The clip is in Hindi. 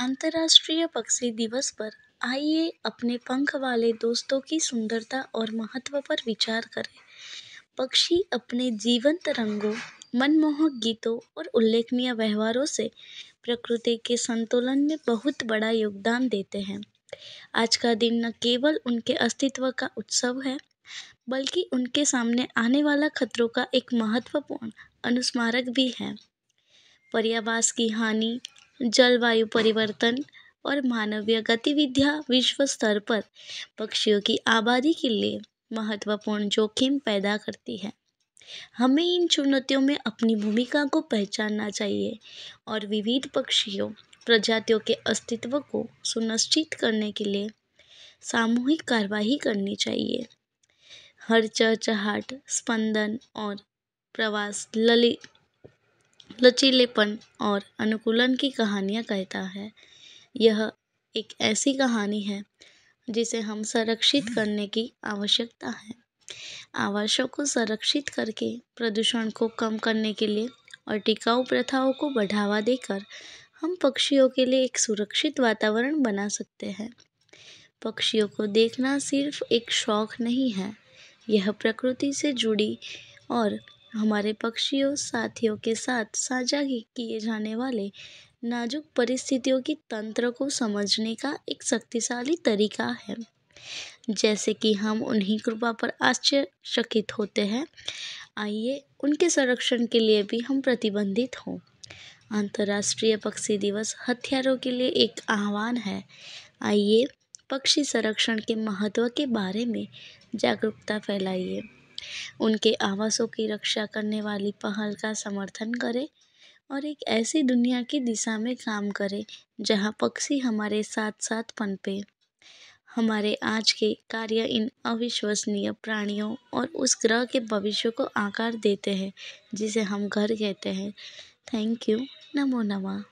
अंतर्राष्ट्रीय पक्षी दिवस पर आइए अपने पंख वाले दोस्तों की सुंदरता और महत्व पर विचार करें पक्षी अपने जीवंत रंगों मनमोहक गीतों और उल्लेखनीय व्यवहारों से प्रकृति के संतुलन में बहुत बड़ा योगदान देते हैं आज का दिन न केवल उनके अस्तित्व का उत्सव है बल्कि उनके सामने आने वाला खतरों का एक महत्वपूर्ण अनुस्मारक भी है पर्यावास की हानि जलवायु परिवर्तन और मानवीय गतिविधियाँ विश्व स्तर पर पक्षियों की आबादी के लिए महत्वपूर्ण जोखिम पैदा करती है हमें इन चुनौतियों में अपनी भूमिका को पहचानना चाहिए और विविध पक्षियों प्रजातियों के अस्तित्व को सुनिश्चित करने के लिए सामूहिक कार्यवाही करनी चाहिए हर चहचहाट स्पंदन और प्रवास ललित लचीलेपन और अनुकूलन की कहानियाँ कहता है यह एक ऐसी कहानी है जिसे हम संरक्षित करने की आवश्यकता है आवासों को संरक्षित करके प्रदूषण को कम करने के लिए और टिकाऊ प्रथाओं को बढ़ावा देकर हम पक्षियों के लिए एक सुरक्षित वातावरण बना सकते हैं पक्षियों को देखना सिर्फ एक शौक नहीं है यह प्रकृति से जुड़ी और हमारे पक्षियों साथियों के साथ साझा किए जाने वाले नाज़ुक परिस्थितियों की तंत्र को समझने का एक शक्तिशाली तरीका है जैसे कि हम उन्हीं कृपा पर आश्चर्यचकित होते हैं आइए उनके संरक्षण के लिए भी हम प्रतिबंधित हों अंतर्राष्ट्रीय पक्षी दिवस हथियारों के लिए एक आह्वान है आइए पक्षी संरक्षण के महत्व के बारे में जागरूकता फैलाइए उनके आवासों की रक्षा करने वाली पहल का समर्थन करें और एक ऐसी दुनिया की दिशा में काम करें जहाँ पक्षी हमारे साथ साथ पनपे हमारे आज के कार्य इन अविश्वसनीय प्राणियों और उस ग्रह के भविष्य को आकार देते हैं जिसे हम घर कहते हैं थैंक यू नमो नमः